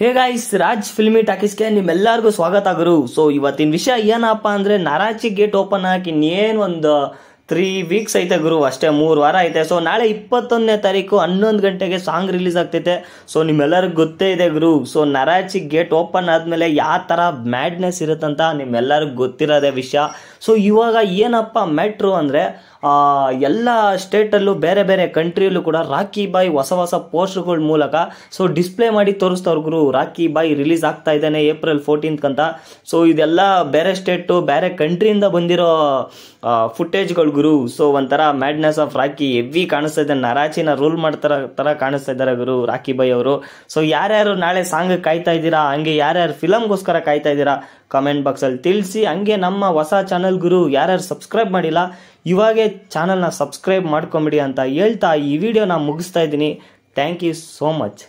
ಹೇ Raj filmy ಟಾಕೀಸ್ಗೆ ನಿಮ್ಮೆಲ್ಲರಿಗೂ ಸ್ವಾಗತ ಗುರು so ಇವತ್ತಿನ ವಿಷಯ ಏನಪ್ಪ ಅಂದರೆ ನರಾಚಿ ಗೇಟ್ ಓಪನ್ ಹಾಕಿ ಇನ್ನೇನು ಒಂದು ತ್ರೀ ವೀಕ್ಸ್ ಐತೆ ಗುರು ಅಷ್ಟೇ ಮೂರು ವಾರ ಐತೆ ಸೊ ನಾಳೆ ಇಪ್ಪತ್ತೊಂದನೇ ತಾರೀಕು ಹನ್ನೊಂದು ಗಂಟೆಗೆ ಸಾಂಗ್ ರಿಲೀಸ್ ಆಗ್ತೈತೆ ಸೊ ನಿಮ್ಮೆಲ್ಲರಿಗೂ ಗೊತ್ತೇ ಇದೆ ಗುರು ಸೊ ನರಾಚಿ ಗೇಟ್ ಓಪನ್ ಆದಮೇಲೆ ಯಾವ ಥರ ಮ್ಯಾಡ್ನೆಸ್ ಇರುತ್ತಂತ ನಿಮ್ಮೆಲ್ಲರಿಗೂ ಗೊತ್ತಿರೋದೇ ವಿಷಯ ಸೊ ಇವಾಗ ಏನಪ್ಪ ಮ್ಯಾಟ್ರು ಅಂದರೆ ಎಲ್ಲ ಸ್ಟೇಟಲ್ಲೂ ಬೇರೆ ಬೇರೆ ಕಂಟ್ರಿಯಲ್ಲೂ ಕೂಡ ರಾಖಿ ಬಾಯ್ ಹೊಸ ಹೊಸ ಪೋಸ್ಟ್ಗಳ ಮೂಲಕ ಸೊ ಡಿಸ್ಪ್ಲೇ ಮಾಡಿ ತೋರಿಸ್ತವ್ರಿಗೂ ರಾಖಿ ಬಾಯ್ ರಿಲೀಸ್ ಆಗ್ತಾ ಇದ್ದಾನೆ ಏಪ್ರಿಲ್ ಫೋರ್ಟೀನ್ತ್ ಸೊ ಇದೆಲ್ಲ ಬೇರೆ ಸ್ಟೇಟು ಬೇರೆ ಕಂಟ್ರಿಯಿಂದ ಬಂದಿರೋ ಫುಟೇಜ್ಗಳು ಗುರು ಸೊ ಒಂಥರ ಮ್ಯಾಡ್ನೆಸ್ ಆಫ್ ರಾಖಿ ಎವ್ವಿ ಕಾಣಿಸ್ತಾ ಇದ್ದಾನೆ ನರಾಚಿನ ರೂಲ್ ಮಾಡ್ತಾರ ಥರ ಕಾಣಿಸ್ತಾ ಇದ್ದಾರೆ ಗುರು ರಾಖಿ ಬಾಯ್ ಅವರು ಸೊ ಯಾರ್ಯಾರು ನಾಳೆ ಸಾಂಗ್ ಕಾಯ್ತಾ ಇದ್ದೀರಾ ಹಂಗೆ ಯಾರ್ಯಾರು ಫಿಲಮ್ಗೋಸ್ಕರ ಕಾಯ್ತಾ ಇದ್ದೀರಾ ಕಮೆಂಟ್ ಬಾಕ್ಸಲ್ಲಿ ತಿಳಿಸಿ ಹಂಗೆ ನಮ್ಮ ಹೊಸ ಚಾನಲ್ ಗುರು ಯಾರ್ಯಾರು ಸಬ್ಸ್ಕ್ರೈಬ್ ಮಾಡಿಲ್ಲ ಇವಾಗೆ ಚಾನಲ್ನ ಸಬ್ಸ್ಕ್ರೈಬ್ ಮಾಡ್ಕೊಂಬಿಡಿ ಅಂತ ಹೇಳ್ತಾ ಈ ವಿಡಿಯೋನ ಮುಗಿಸ್ತಾ ಇದ್ದೀನಿ ಥ್ಯಾಂಕ್ ಯು ಸೋ ಮಚ್